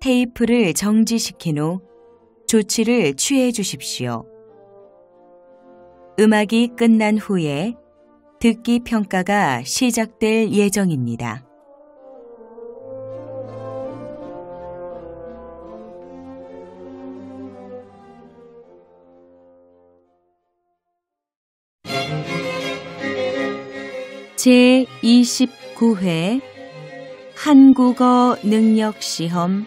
테이프를 정지시킨 후 조치를 취해 주십시오. 음악이 끝난 후에 듣기 평가가 시작될 예정입니다. 제29회 한국어 능력 시험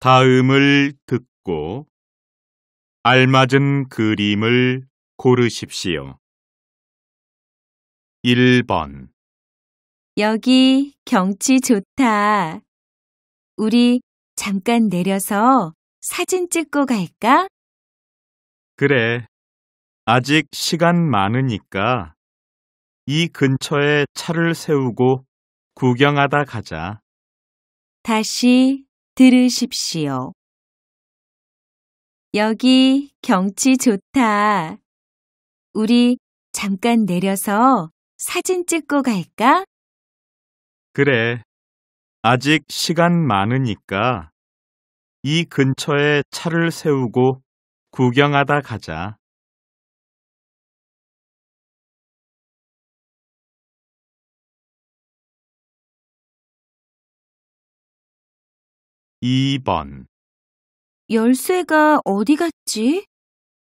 다음을 듣고 알맞은 그림을 고르십시오. 1번 여기 경치 좋다. 우리 잠깐 내려서 사진 찍고 갈까? 그래. 아직 시간 많으니까 이 근처에 차를 세우고 구경하다 가자. 다시 들으십시오. 여기 경치 좋다. 우리 잠깐 내려서 사진 찍고 갈까? 그래. 아직 시간 많으니까 이 근처에 차를 세우고 구경하다 가자. 2번 열쇠가 어디 갔지?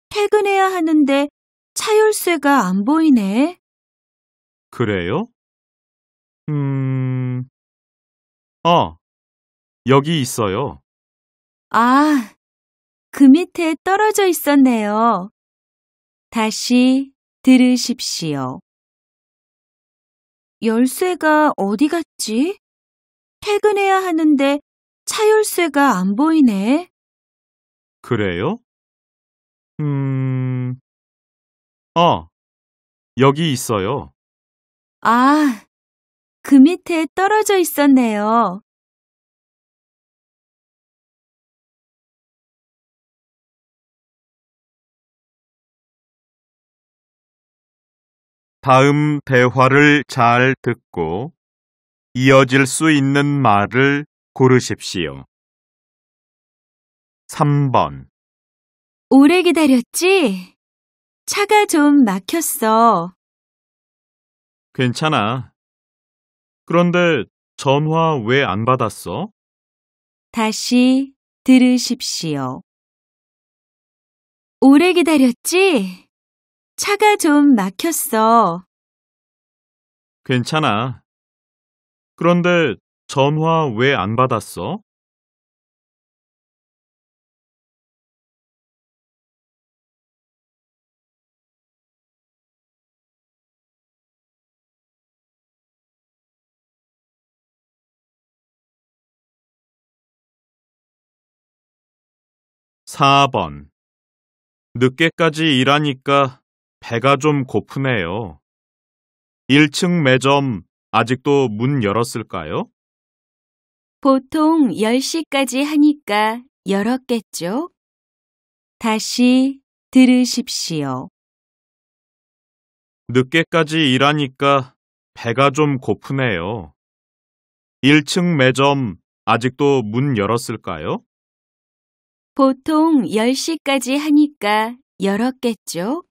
퇴근해야 하는데 차 열쇠가 안 보이네. 그래요? 음, 아, 여기 있어요. 아, 그 밑에 떨어져 있었네요. 다시 들으십시오. 열쇠가 어디 갔지? 퇴근해야 하는데 차열쇠가 안 보이네. 그래요? 음, 아, 여기 있어요. 아, 그 밑에 떨어져 있었네요. 다음 대화를 잘 듣고 이어질 수 있는 말을 고르십시오. 3번 오래 기다렸지? 차가 좀 막혔어. 괜찮아. 그런데 전화 왜 안 받았어? 다시 들으십시오. 오래 기다렸지? 차가 좀 막혔어. 괜찮아. 그런데 전화 왜 안 받았어? (4번) 늦게까지 일하니까 배가 좀 고프네요. 1층 매점 아직도 문 열었을까요? 보통 10시까지 하니까 열었겠죠? 다시 들으십시오. 늦게까지 일하니까 배가 좀 고프네요. 1층 매점 아직도 문 열었을까요? 보통 10시까지 하니까 열었겠죠?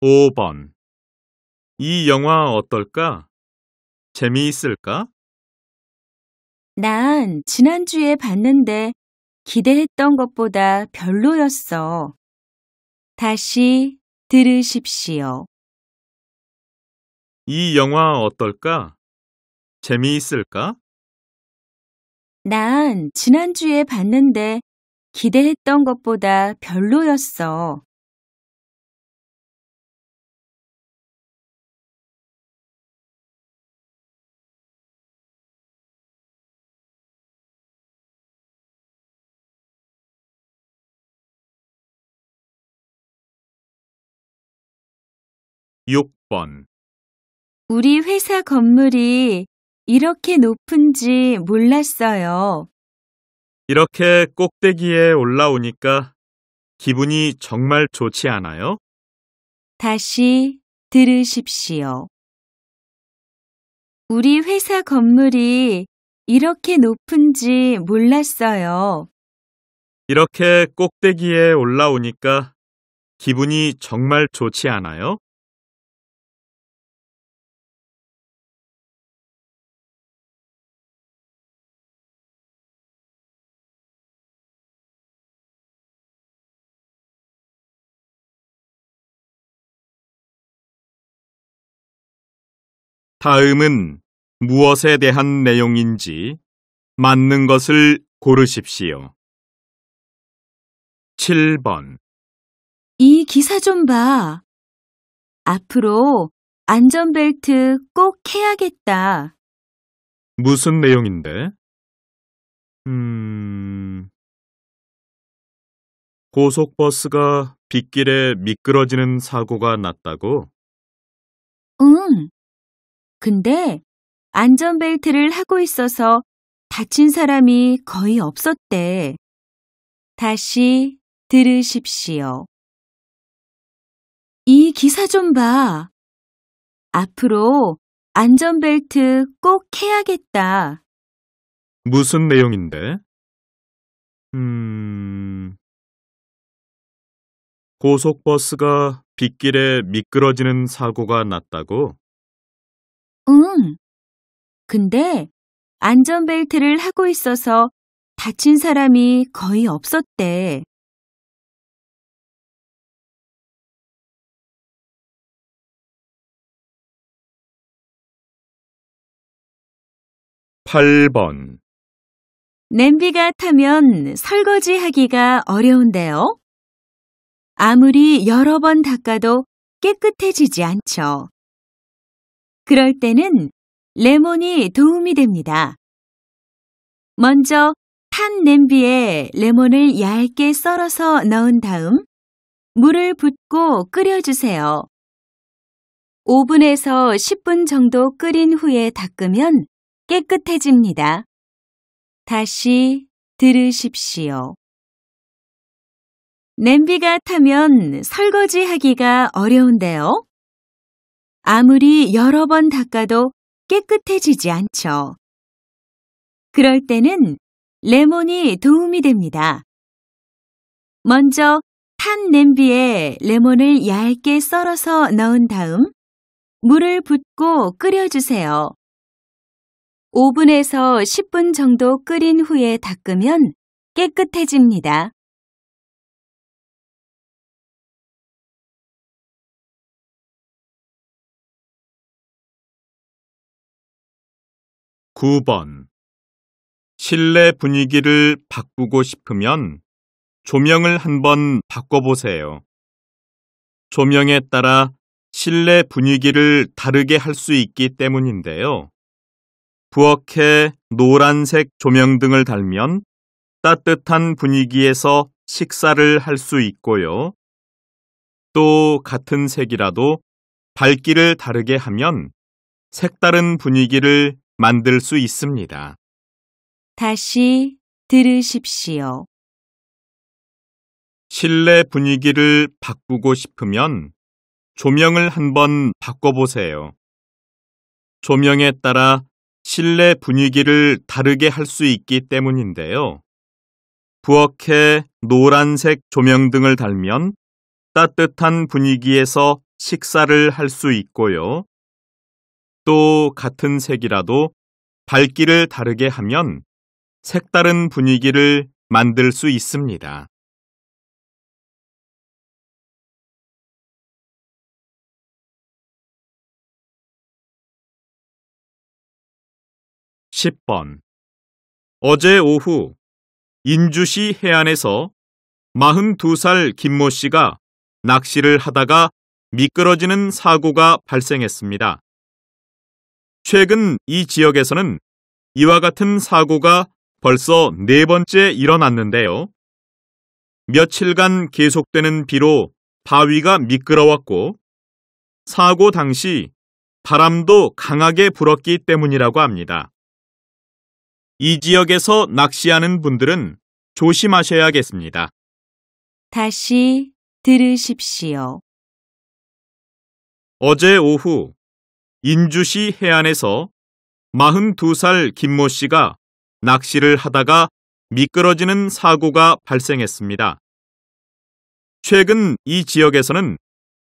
5번 이 영화 어떨까? 재미있을까? 난 지난주에 봤는데 기대했던 것보다 별로였어. 다시 들으십시오. 이 영화 어떨까? 재미있을까? 난 지난주에 봤는데 기대했던 것보다 별로였어. 6번 우리 회사 건물이 이렇게 높은지 몰랐어요. 이렇게 꼭대기에 올라오니까 기분이 정말 좋지 않아요? 다시 들으십시오. 우리 회사 건물이 이렇게 높은지 몰랐어요. 이렇게 꼭대기에 올라오니까 기분이 정말 좋지 않아요? 다음은 무엇에 대한 내용인지 맞는 것을 고르십시오. 7번 이 기사 좀 봐. 앞으로 안전벨트 꼭 해야겠다. 무슨 내용인데? 음... 고속버스가 빗길에 미끄러지는 사고가 났다고? 응. 근데 안전벨트를 하고 있어서 다친 사람이 거의 없었대. 다시 들으십시오. 이 기사 좀 봐. 앞으로 안전벨트 꼭 해야겠다. 무슨 내용인데? 음... 고속버스가 빗길에 미끄러지는 사고가 났다고? 응. 근데 안전벨트를 하고 있어서 다친 사람이 거의 없었대. 8번 냄비가 타면 설거지 하기가 어려운데요. 아무리 여러 번 닦아도 깨끗해지지 않죠. 그럴 때는 레몬이 도움이 됩니다. 먼저 탄 냄비에 레몬을 얇게 썰어서 넣은 다음 물을 붓고 끓여주세요. 5분에서 10분 정도 끓인 후에 닦으면 깨끗해집니다. 다시 들으십시오. 냄비가 타면 설거지 하기가 어려운데요. 아무리 여러 번 닦아도 깨끗해지지 않죠. 그럴 때는 레몬이 도움이 됩니다. 먼저 탄 냄비에 레몬을 얇게 썰어서 넣은 다음 물을 붓고 끓여주세요. 5분에서 10분 정도 끓인 후에 닦으면 깨끗해집니다. 9번 실내 분위기를 바꾸고 싶으면 조명을 한번 바꿔보세요. 조명에 따라 실내 분위기를 다르게 할 수 있기 때문인데요. 부엌에 노란색 조명등을 달면 따뜻한 분위기에서 식사를 할 수 있고요. 또 같은 색이라도 밝기를 다르게 하면 색다른 분위기를 만들 수 있습니다. 다시 들으십시오. 실내 분위기를 바꾸고 싶으면 조명을 한번 바꿔보세요. 조명에 따라 실내 분위기를 다르게 할 수 있기 때문인데요. 부엌에 노란색 조명등을 달면 따뜻한 분위기에서 식사를 할 수 있고요. 또 같은 색이라도 밝기를 다르게 하면 색다른 분위기를 만들 수 있습니다. (10번) 어제 오후 인주시 해안에서 42살 김모 씨가 낚시를 하다가 미끄러지는 사고가 발생했습니다. 최근 이 지역에서는 이와 같은 사고가 벌써 네 번째 일어났는데요. 며칠간 계속되는 비로 바위가 미끄러웠고 사고 당시 바람도 강하게 불었기 때문이라고 합니다. 이 지역에서 낚시하는 분들은 조심하셔야겠습니다. 다시 들으십시오. 어제 오후 인주시 해안에서 42살 김모 씨가 낚시를 하다가 미끄러지는 사고가 발생했습니다. 최근 이 지역에서는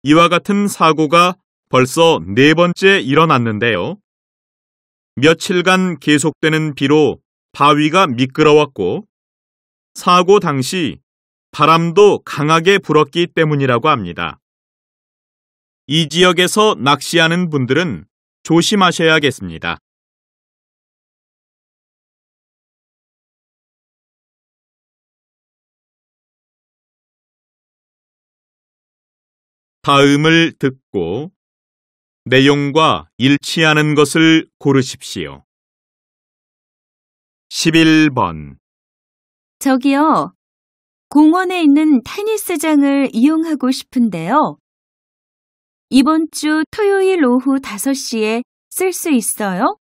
이와 같은 사고가 벌써 네 번째 일어났는데요. 며칠간 계속되는 비로 바위가 미끄러웠고 사고 당시 바람도 강하게 불었기 때문이라고 합니다. 이 지역에서 낚시하는 분들은 조심하셔야겠습니다. 다음을 듣고 내용과 일치하는 것을 고르십시오. 11번 저기요. 공원에 있는 테니스장을 이용하고 싶은데요. 이번 주 토요일 오후 5시에 쓸 수 있어요?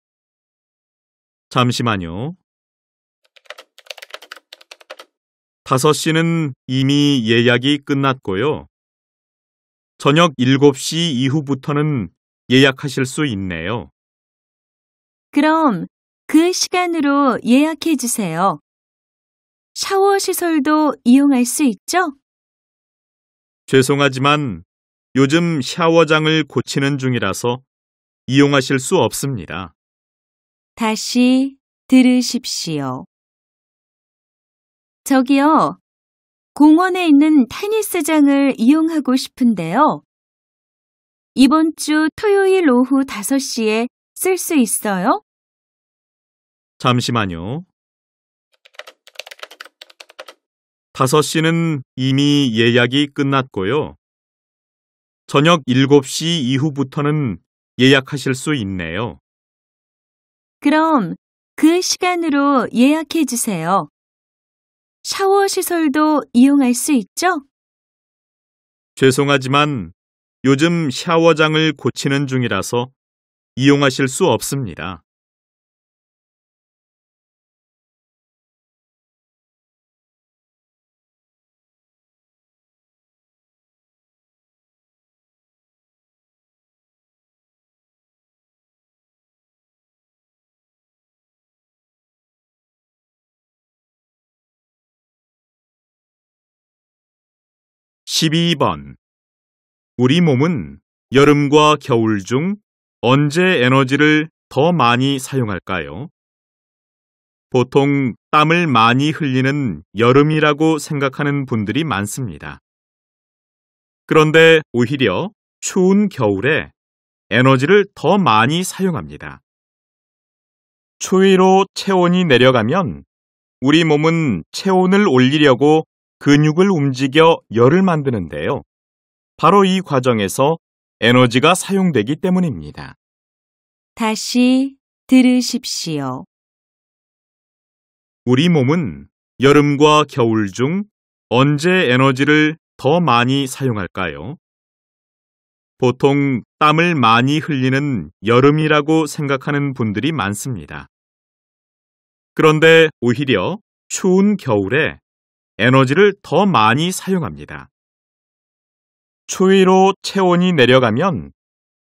잠시만요. 5시는 이미 예약이 끝났고요. 저녁 7시 이후부터는 예약하실 수 있네요. 그럼 그 시간으로 예약해 주세요. 샤워 시설도 이용할 수 있죠? 죄송하지만 요즘 샤워장을 고치는 중이라서 이용하실 수 없습니다. 다시 들으십시오. 저기요. 공원에 있는 테니스장을 이용하고 싶은데요. 이번 주 토요일 오후 5시에 쓸 수 있어요? 잠시만요. 5시는 이미 예약이 끝났고요. 저녁 7시 이후부터는 예약하실 수 있네요. 그럼 그 시간으로 예약해 주세요. 샤워 시설도 이용할 수 있죠? 죄송하지만 요즘 샤워장을 고치는 중이라서 이용하실 수 없습니다. 12번 우리 몸은 여름과 겨울 중 언제 에너지를 더 많이 사용할까요? 보통 땀을 많이 흘리는 여름이라고 생각하는 분들이 많습니다. 그런데 오히려 추운 겨울에 에너지를 더 많이 사용합니다. 추위로 체온이 내려가면 우리 몸은 체온을 올리려고 근육을 움직여 열을 만드는데요. 바로 이 과정에서 에너지가 사용되기 때문입니다. 다시 들으십시오. 우리 몸은 여름과 겨울 중 언제 에너지를 더 많이 사용할까요? 보통 땀을 많이 흘리는 여름이라고 생각하는 분들이 많습니다. 그런데 오히려 추운 겨울에 에너지를 더 많이 사용합니다. 추위로 체온이 내려가면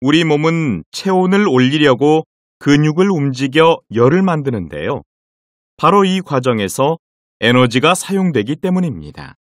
우리 몸은 체온을 올리려고 근육을 움직여 열을 만드는데요. 바로 이 과정에서 에너지가 사용되기 때문입니다.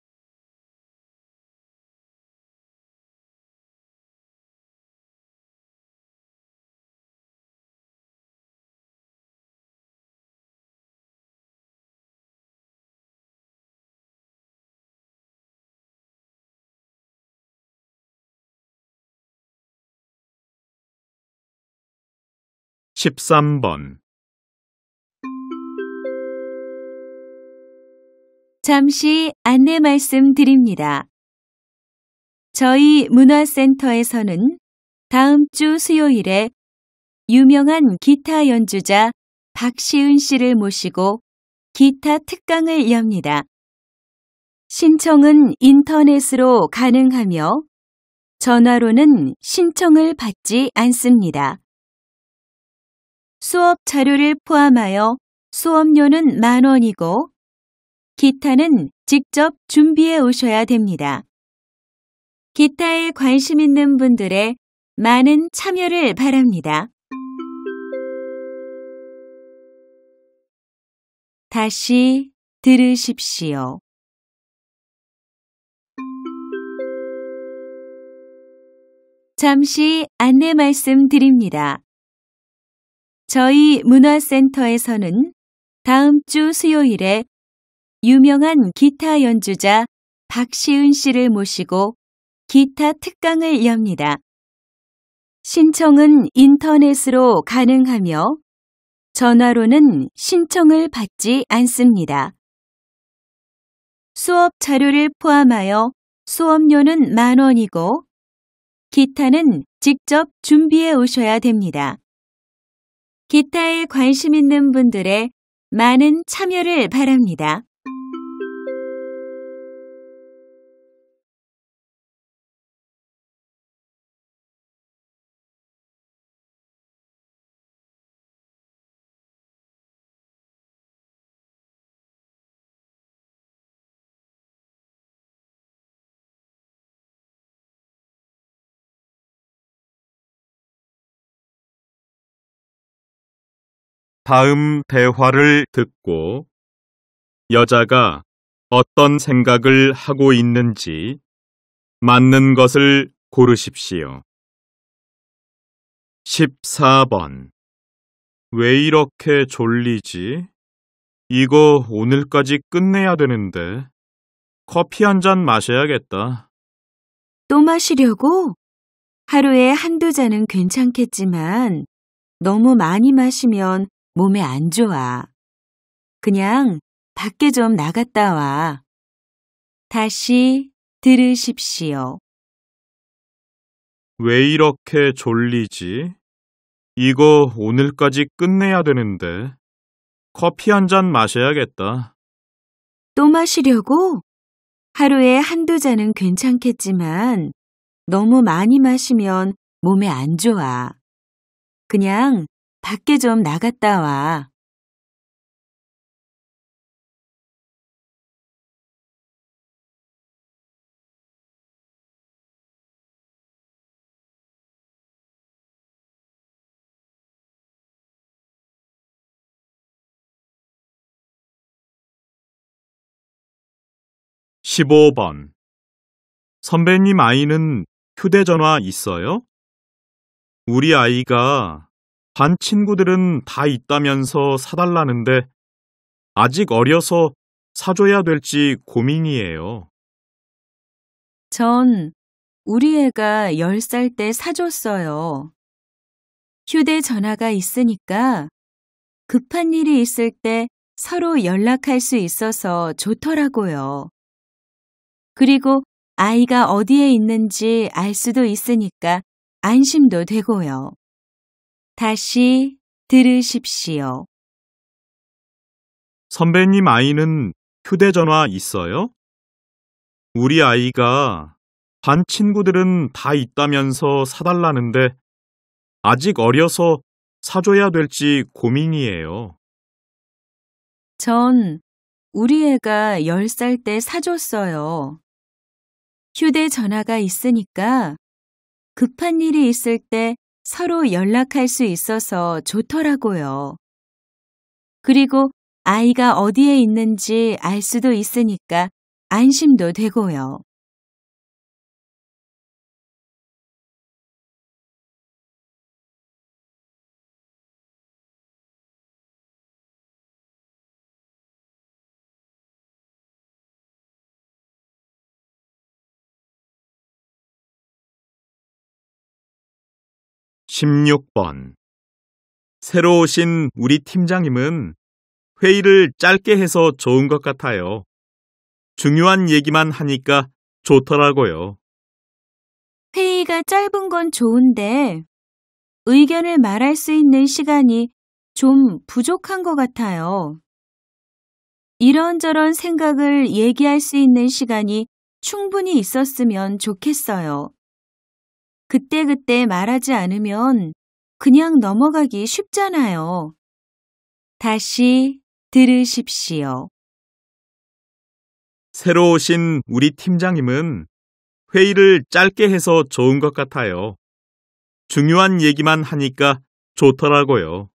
13번 잠시 안내 말씀드립니다. 저희 문화센터에서는 다음 주 수요일에 유명한 기타 연주자 박시은 씨를 모시고 기타 특강을 엽니다. 신청은 인터넷으로 가능하며 전화로는 신청을 받지 않습니다. 수업 자료를 포함하여 수업료는 만 원이고 기타는 직접 준비해 오셔야 됩니다. 기타에 관심 있는 분들의 많은 참여를 바랍니다. 다시 들으십시오. 잠시 안내 말씀드립니다. 저희 문화센터에서는 다음 주 수요일에 유명한 기타 연주자 박시은 씨를 모시고 기타 특강을 엽니다. 신청은 인터넷으로 가능하며 전화로는 신청을 받지 않습니다. 수업 자료를 포함하여 수업료는 만 원이고 기타는 직접 준비해 오셔야 됩니다. 기타에 관심 있는 분들의 많은 참여를 바랍니다. 다음 대화를 듣고 여자가 어떤 생각을 하고 있는지 맞는 것을 고르십시오. 14번 왜 이렇게 졸리지? 이거 오늘까지 끝내야 되는데 커피 한 잔 마셔야겠다. 또 마시려고? 하루에 한두 잔은 괜찮겠지만 너무 많이 마시면 몸에 안 좋아. 그냥 밖에 좀 나갔다 와. 다시 들으십시오. 왜 이렇게 졸리지? 이거 오늘까지 끝내야 되는데. 커피 한 잔 마셔야겠다. 또 마시려고? 하루에 한두 잔은 괜찮겠지만 너무 많이 마시면 몸에 안 좋아. 그냥 밖에 좀 나갔다 와. 1 5번 선배님 아이는 휴대전화 있어요? 우리 아이가 반 친구들은 다 있다면서 사달라는데 아직 어려서 사줘야 될지 고민이에요. 전 우리 애가 10살 때 사줬어요. 휴대전화가 있으니까 급한 일이 있을 때 서로 연락할 수 있어서 좋더라고요. 그리고 아이가 어디에 있는지 알 수도 있으니까 안심도 되고요. 다시 들으십시오. 선배님 아이는 휴대전화 있어요? 우리 아이가 반 친구들은 다 있다면서 사달라는데 아직 어려서 사줘야 될지 고민이에요. 전 우리 애가 10살 때 사줬어요. 휴대전화가 있으니까 급한 일이 있을 때 서로 연락할 수 있어서 좋더라고요. 그리고 아이가 어디에 있는지 알 수도 있으니까 안심도 되고요. 16번 새로 오신 우리 팀장님은 회의를 짧게 해서 좋은 것 같아요. 중요한 얘기만 하니까 좋더라고요. 회의가 짧은 건 좋은데 의견을 말할 수 있는 시간이 좀 부족한 것 같아요. 이런저런 생각을 얘기할 수 있는 시간이 충분히 있었으면 좋겠어요. 그때그때 말하지 않으면 그냥 넘어가기 쉽잖아요. 다시 들으십시오. 새로 오신 우리 팀장님은 회의를 짧게 해서 좋은 것 같아요. 중요한 얘기만 하니까 좋더라고요.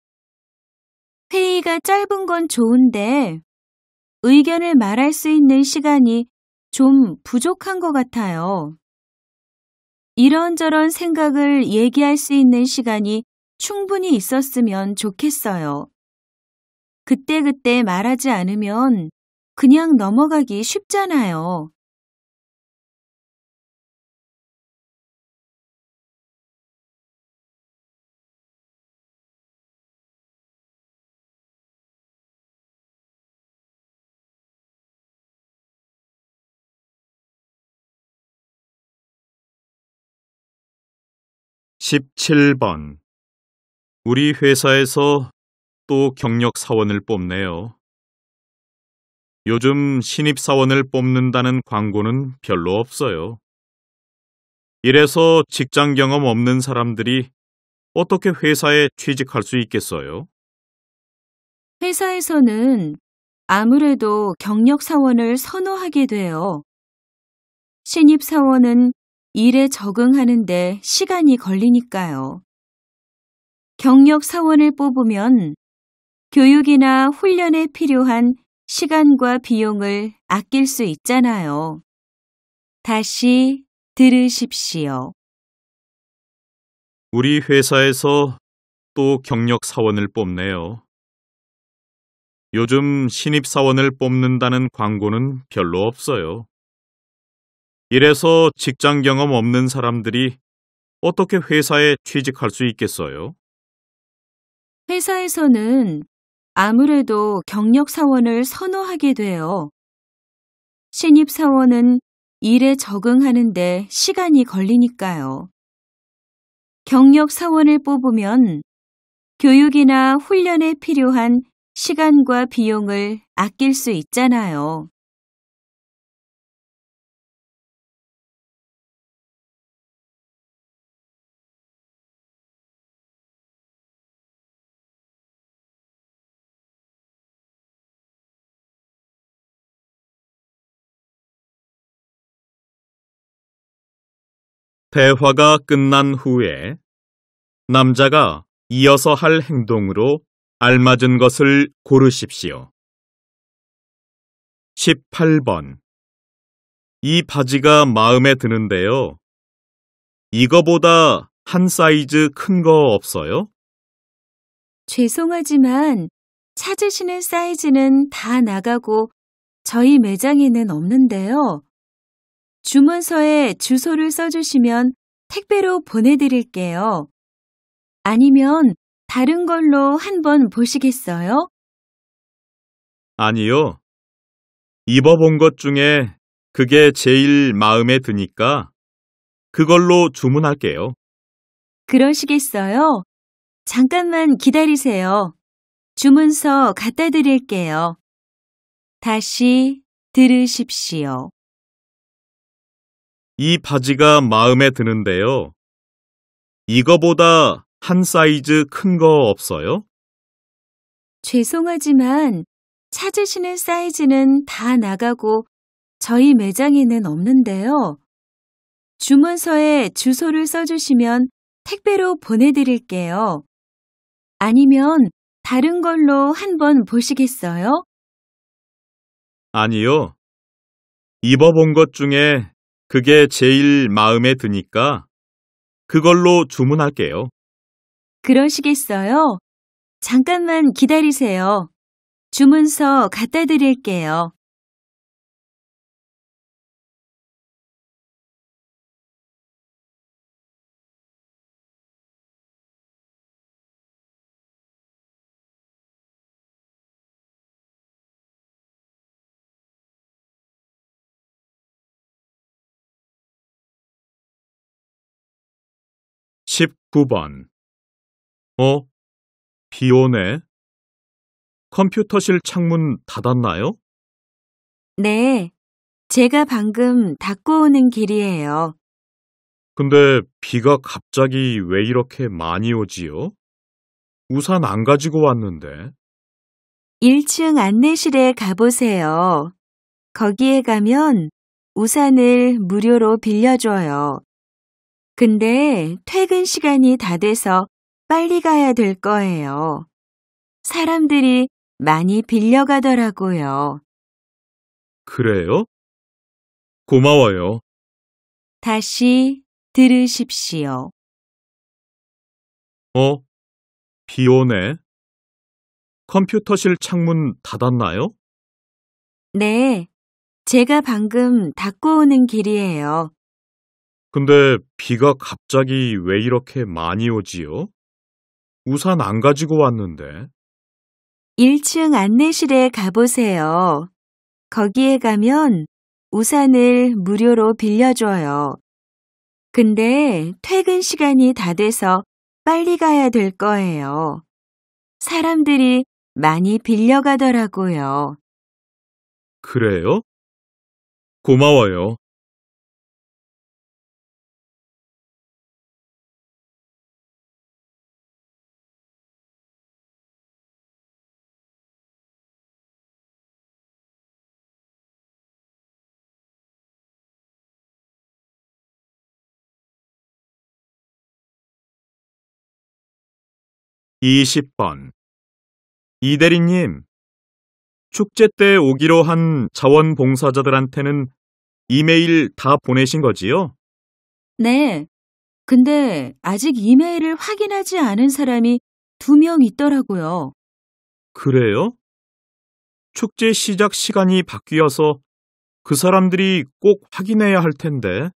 회의가 짧은 건 좋은데 의견을 말할 수 있는 시간이 좀 부족한 것 같아요. 이런저런 생각을 얘기할 수 있는 시간이 충분히 있었으면 좋겠어요. 그때그때 말하지 않으면 그냥 넘어가기 쉽잖아요. 17번 우리 회사에서 또 경력 사원을 뽑네요. 요즘 신입 사원을 뽑는다는 광고는 별로 없어요. 이래서 직장 경험 없는 사람들이 어떻게 회사에 취직할 수 있겠어요? 회사에서는 아무래도 경력 사원을 선호하게 돼요. 신입 사원은 일에 적응하는데 시간이 걸리니까요. 경력 사원을 뽑으면 교육이나 훈련에 필요한 시간과 비용을 아낄 수 있잖아요. 다시 들으십시오. 우리 회사에서 또 경력 사원을 뽑네요. 요즘 신입 사원을 뽑는다는 광고는 별로 없어요. 이래서 직장 경험 없는 사람들이 어떻게 회사에 취직할 수 있겠어요? 회사에서는 아무래도 경력 사원을 선호하게 돼요. 신입 사원은 일에 적응하는데 시간이 걸리니까요. 경력 사원을 뽑으면 교육이나 훈련에 필요한 시간과 비용을 아낄 수 있잖아요. 대화가 끝난 후에 남자가 이어서 할 행동으로 알맞은 것을 고르십시오. 18번 이 바지가 마음에 드는데요. 이거보다 한 사이즈 큰 거 없어요? 죄송하지만 찾으시는 사이즈는 다 나가고 저희 매장에는 없는데요. 주문서에 주소를 써주시면 택배로 보내드릴게요. 아니면 다른 걸로 한번 보시겠어요? 아니요. 입어본 것 중에 그게 제일 마음에 드니까 그걸로 주문할게요. 그러시겠어요? 잠깐만 기다리세요. 주문서 갖다 드릴게요. 다시 들으십시오. 이 바지가 마음에 드는데요. 이거보다 한 사이즈 큰 거 없어요? 죄송하지만 찾으시는 사이즈는 다 나가고 저희 매장에는 없는데요. 주문서에 주소를 써주시면 택배로 보내드릴게요. 아니면 다른 걸로 한번 보시겠어요? 아니요. 입어본 것 중에 그게 제일 마음에 드니까 그걸로 주문할게요. 그러시겠어요? 잠깐만 기다리세요. 주문서 갖다 드릴게요. 19번 어? 비 오네. 컴퓨터실 창문 닫았나요? 네, 제가 방금 닫고 오는 길이에요. 근데 비가 갑자기 왜 이렇게 많이 오지요? 우산 안 가지고 왔는데. 1층 안내실에 가보세요. 거기에 가면 우산을 무료로 빌려줘요. 근데 퇴근 시간이 다 돼서 빨리 가야 될 거예요. 사람들이 많이 빌려가더라고요. 그래요? 고마워요. 다시 들으십시오. 어, 비 오네. 컴퓨터실 창문 닫았나요? 네, 제가 방금 닫고 오는 길이에요. 근데 비가 갑자기 왜 이렇게 많이 오지요? 우산 안 가지고 왔는데. 1층 안내실에 가보세요. 거기에 가면 우산을 무료로 빌려줘요. 근데 퇴근 시간이 다 돼서 빨리 가야 될 거예요. 사람들이 많이 빌려가더라고요. 그래요? 고마워요. 20번 이대리님, 축제 때 오기로 한 자원봉사자들한테는 이메일 다 보내신 거지요? 네. 근데 아직 이메일을 확인하지 않은 사람이 두 명 있더라고요. 그래요? 축제 시작 시간이 바뀌어서 그 사람들이 꼭 확인해야 할 텐데.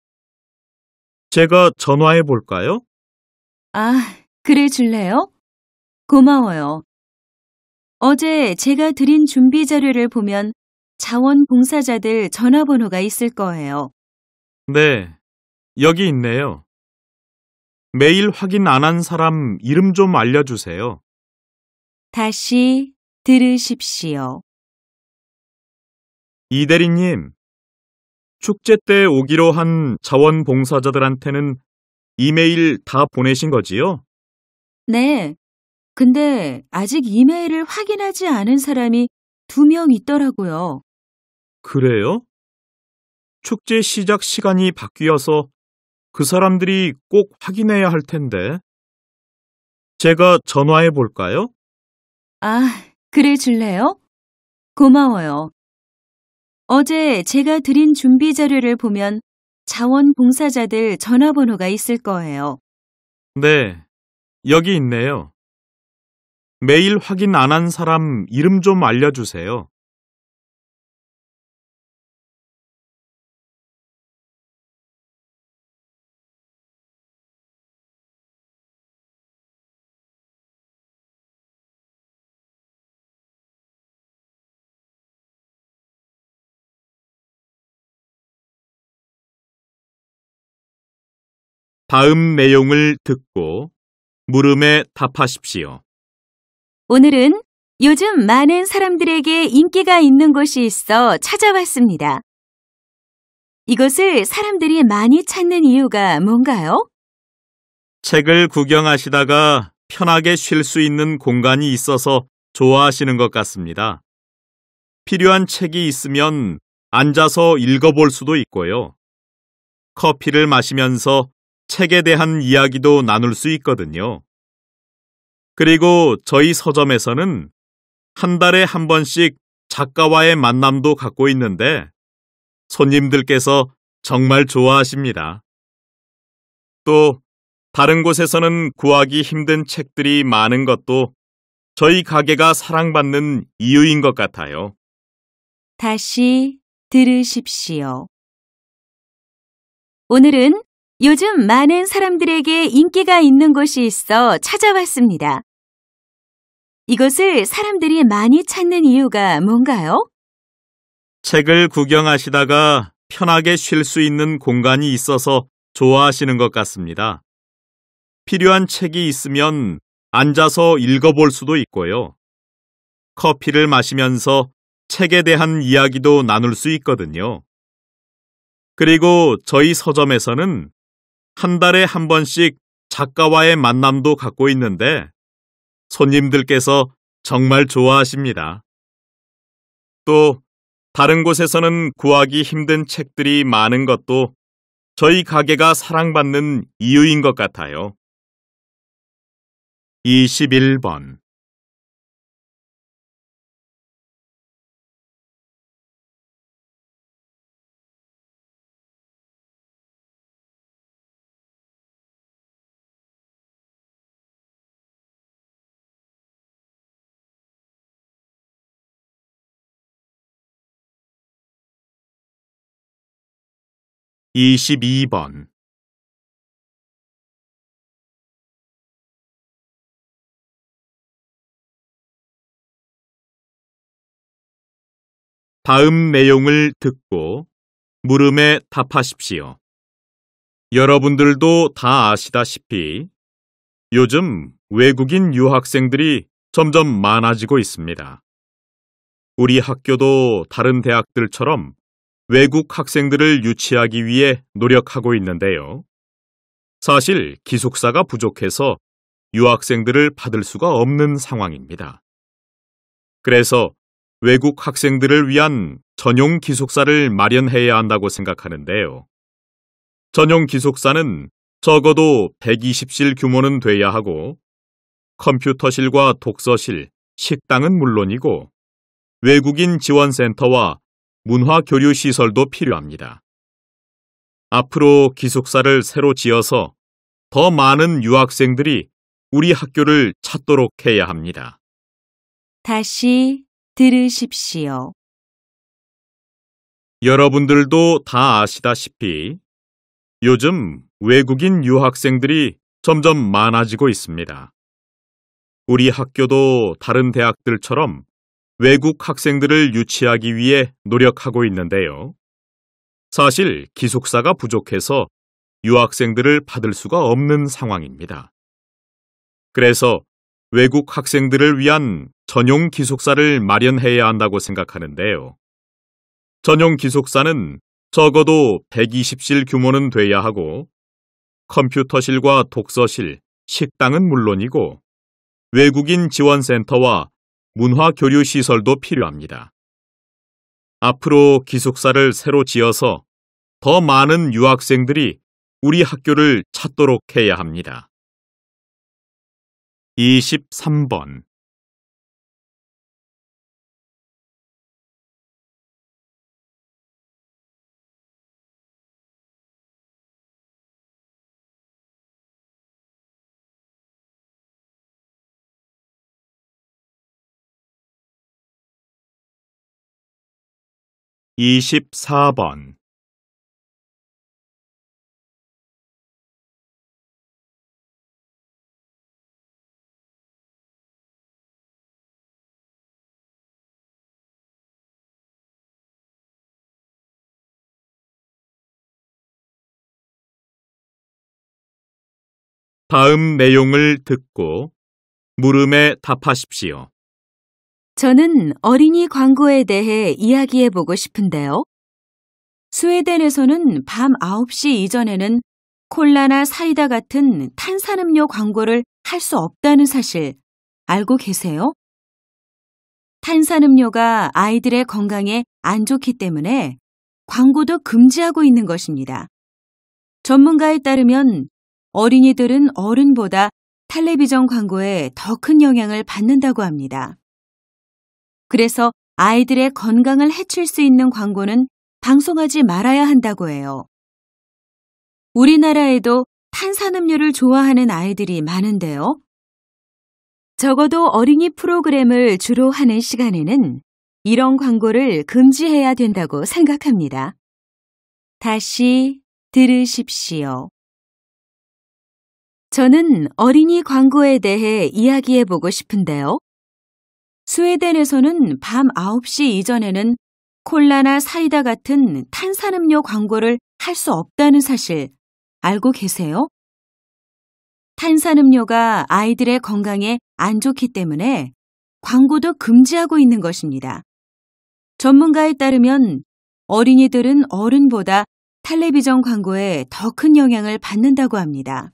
제가 전화해 볼까요? 아, 그래 줄래요? 고마워요. 어제 제가 드린 준비 자료를 보면 자원봉사자들 전화번호가 있을 거예요. 네, 여기 있네요. 매일 확인 안 한 사람 이름 좀 알려주세요. 다시 들으십시오. 이대리님, 축제 때 오기로 한 자원봉사자들한테는 이메일 다 보내신 거지요? 네, 근데 아직 이메일을 확인하지 않은 사람이 두 명 있더라고요. 그래요? 축제 시작 시간이 바뀌어서 그 사람들이 꼭 확인해야 할 텐데. 제가 전화해 볼까요? 아, 그래 줄래요? 고마워요. 어제 제가 드린 준비 자료를 보면 자원봉사자들 전화번호가 있을 거예요. 네, 여기 있네요. 메일 확인 안 한 사람 이름 좀 알려주세요. 다음 내용을 듣고 물음에 답하십시오. 오늘은 요즘 많은 사람들에게 인기가 있는 곳이 있어 찾아왔습니다. 이것을 사람들이 많이 찾는 이유가 뭔가요? 책을 구경하시다가 편하게 쉴 수 있는 공간이 있어서 좋아하시는 것 같습니다. 필요한 책이 있으면 앉아서 읽어볼 수도 있고요. 커피를 마시면서 책에 대한 이야기도 나눌 수 있거든요. 그리고 저희 서점에서는 한 달에 한 번씩 작가와의 만남도 갖고 있는데 손님들께서 정말 좋아하십니다. 또 다른 곳에서는 구하기 힘든 책들이 많은 것도 저희 가게가 사랑받는 이유인 것 같아요. 다시 들으십시오. 오늘은 요즘 많은 사람들에게 인기가 있는 곳이 있어 찾아왔습니다. 이것을 사람들이 많이 찾는 이유가 뭔가요? 책을 구경하시다가 편하게 쉴 수 있는 공간이 있어서 좋아하시는 것 같습니다. 필요한 책이 있으면 앉아서 읽어볼 수도 있고요. 커피를 마시면서 책에 대한 이야기도 나눌 수 있거든요. 그리고 저희 서점에서는 한 달에 한 번씩 작가와의 만남도 갖고 있는데 손님들께서 정말 좋아하십니다. 또 다른 곳에서는 구하기 힘든 책들이 많은 것도 저희 가게가 사랑받는 이유인 것 같아요. 21번 22번 다음 내용을 듣고 물음에 답하십시오. 여러분들도 다 아시다시피 요즘 외국인 유학생들이 점점 많아지고 있습니다. 우리 학교도 다른 대학들처럼 외국 학생들을 유치하기 위해 노력하고 있는데요. 사실 기숙사가 부족해서 유학생들을 받을 수가 없는 상황입니다. 그래서 외국 학생들을 위한 전용 기숙사를 마련해야 한다고 생각하는데요. 전용 기숙사는 적어도 120실 규모는 돼야 하고 컴퓨터실과 독서실, 식당은 물론이고 외국인 지원센터와 문화 교류 시설도 필요합니다. 앞으로 기숙사를 새로 지어서 더 많은 유학생들이 우리 학교를 찾도록 해야 합니다. 다시 들으십시오. 여러분들도 다 아시다시피 요즘 외국인 유학생들이 점점 많아지고 있습니다. 우리 학교도 다른 대학들처럼 외국 학생들을 유치하기 위해 노력하고 있는데요. 사실 기숙사가 부족해서 유학생들을 받을 수가 없는 상황입니다. 그래서 외국 학생들을 위한 전용 기숙사를 마련해야 한다고 생각하는데요. 전용 기숙사는 적어도 120실 규모는 돼야 하고 컴퓨터실과 독서실, 식당은 물론이고 외국인 지원센터와 문화 교류 시설도 필요합니다. 앞으로 기숙사를 새로 지어서 더 많은 유학생들이 우리 학교를 찾도록 해야 합니다. 23번 24번 '다음 내용을 듣고 물음에 답하십시오. 저는 어린이 광고에 대해 이야기해 보고 싶은데요. 스웨덴에서는 밤 9시 이전에는 콜라나 사이다 같은 탄산음료 광고를 할 수 없다는 사실 알고 계세요? 탄산음료가 아이들의 건강에 안 좋기 때문에 광고도 금지하고 있는 것입니다. 전문가에 따르면 어린이들은 어른보다 텔레비전 광고에 더 큰 영향을 받는다고 합니다. 그래서 아이들의 건강을 해칠 수 있는 광고는 방송하지 말아야 한다고 해요. 우리나라에도 탄산음료를 좋아하는 아이들이 많은데요. 적어도 어린이 프로그램을 주로 하는 시간에는 이런 광고를 금지해야 된다고 생각합니다. 다시 들으십시오. 저는 어린이 광고에 대해 이야기해 보고 싶은데요. 스웨덴에서는 밤 9시 이전에는 콜라나 사이다 같은 탄산음료 광고를 할 수 없다는 사실 알고 계세요? 탄산음료가 아이들의 건강에 안 좋기 때문에 광고도 금지하고 있는 것입니다. 전문가에 따르면 어린이들은 어른보다 텔레비전 광고에 더 큰 영향을 받는다고 합니다.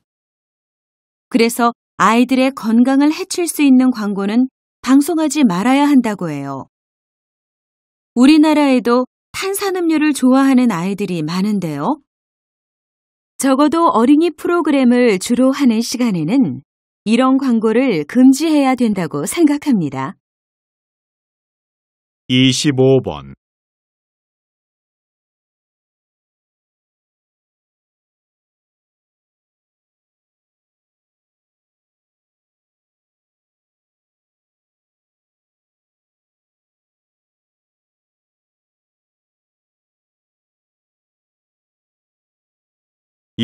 그래서 아이들의 건강을 해칠 수 있는 광고는 방송하지 말아야 한다고 해요. 우리나라에도 탄산음료를 좋아하는 아이들이 많은데요. 적어도 어린이 프로그램을 주로 하는 시간에는 이런 광고를 금지해야 된다고 생각합니다. 25번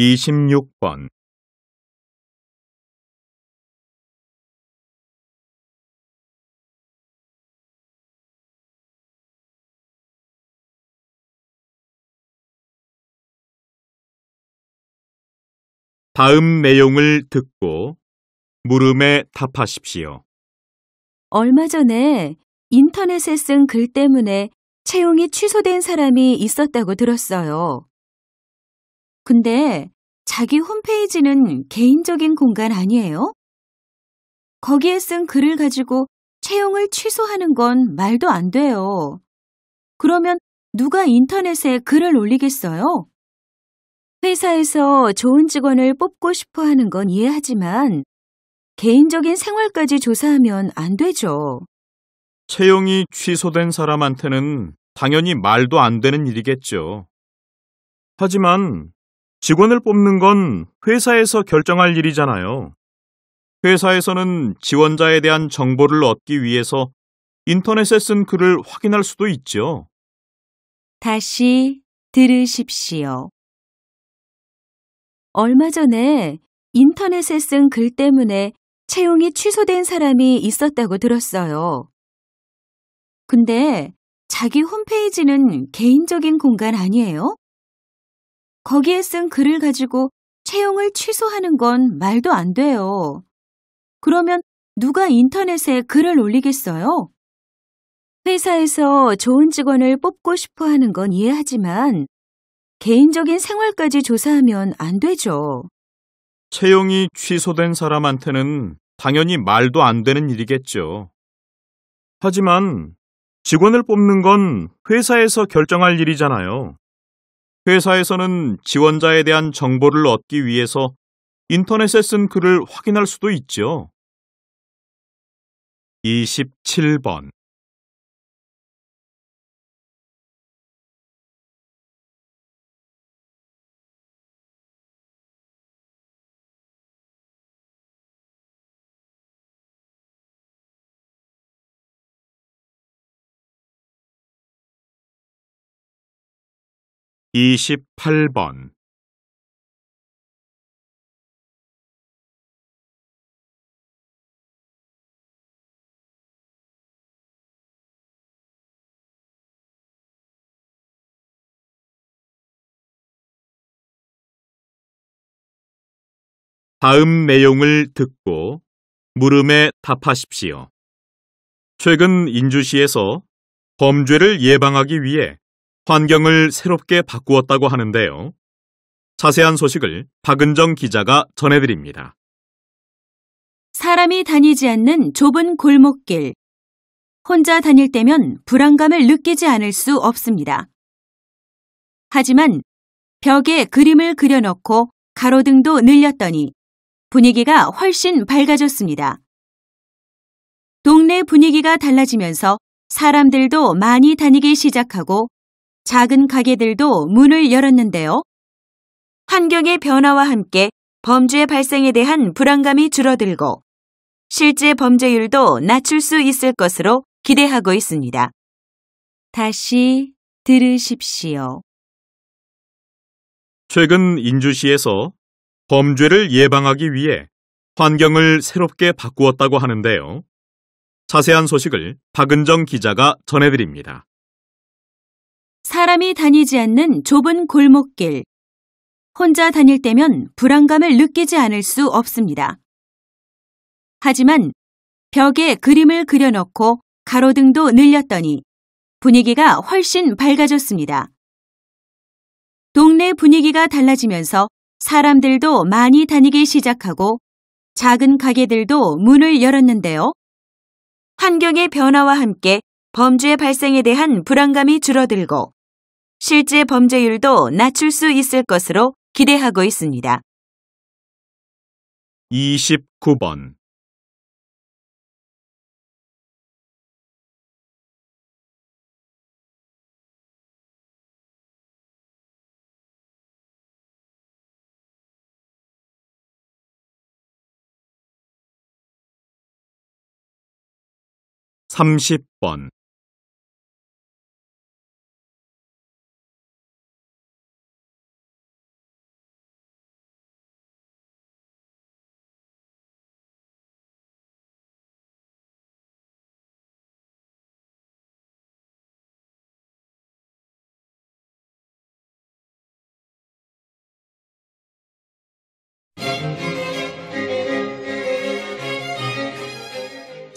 26번 다음 내용을 듣고 물음에 답하십시오. 얼마 전에 인터넷에 쓴 글 때문에 채용이 취소된 사람이 있었다고 들었어요. 근데 자기 홈페이지는 개인적인 공간 아니에요? 거기에 쓴 글을 가지고 채용을 취소하는 건 말도 안 돼요. 그러면 누가 인터넷에 글을 올리겠어요? 회사에서 좋은 직원을 뽑고 싶어 하는 건 이해하지만 개인적인 생활까지 조사하면 안 되죠. 채용이 취소된 사람한테는 당연히 말도 안 되는 일이겠죠. 하지만 직원을 뽑는 건 회사에서 결정할 일이잖아요. 회사에서는 지원자에 대한 정보를 얻기 위해서 인터넷에 쓴 글을 확인할 수도 있죠. 다시 들으십시오. 얼마 전에 인터넷에 쓴 글 때문에 채용이 취소된 사람이 있었다고 들었어요. 근데 자기 홈페이지는 개인적인 공간 아니에요? 거기에 쓴 글을 가지고 채용을 취소하는 건 말도 안 돼요. 그러면 누가 인터넷에 글을 올리겠어요? 회사에서 좋은 직원을 뽑고 싶어 하는 건 이해하지만 개인적인 생활까지 조사하면 안 되죠. 채용이 취소된 사람한테는 당연히 말도 안 되는 일이겠죠. 하지만 직원을 뽑는 건 회사에서 결정할 일이잖아요. 회사에서는 지원자에 대한 정보를 얻기 위해서 인터넷에 쓴 글을 확인할 수도 있죠. 27번 28번 다음 내용을 듣고 물음에 답하십시오. 최근 인주시에서 범죄를 예방하기 위해 환경을 새롭게 바꾸었다고 하는데요. 자세한 소식을 박은정 기자가 전해드립니다. 사람이 다니지 않는 좁은 골목길. 혼자 다닐 때면 불안감을 느끼지 않을 수 없습니다. 하지만 벽에 그림을 그려놓고 가로등도 늘렸더니 분위기가 훨씬 밝아졌습니다. 동네 분위기가 달라지면서 사람들도 많이 다니기 시작하고 작은 가게들도 문을 열었는데요. 환경의 변화와 함께 범죄 발생에 대한 불안감이 줄어들고 실제 범죄율도 낮출 수 있을 것으로 기대하고 있습니다. 다시 들으십시오. 최근 인주시에서 범죄를 예방하기 위해 환경을 새롭게 바꾸었다고 하는데요. 자세한 소식을 박은정 기자가 전해드립니다. 사람이 다니지 않는 좁은 골목길. 혼자 다닐 때면 불안감을 느끼지 않을 수 없습니다. 하지만 벽에 그림을 그려놓고 가로등도 늘렸더니 분위기가 훨씬 밝아졌습니다. 동네 분위기가 달라지면서 사람들도 많이 다니기 시작하고 작은 가게들도 문을 열었는데요. 환경의 변화와 함께 범죄 발생에 대한 불안감이 줄어들고 실제 범죄율도 낮출 수 있을 것으로 기대하고 있습니다. 29번 3 0번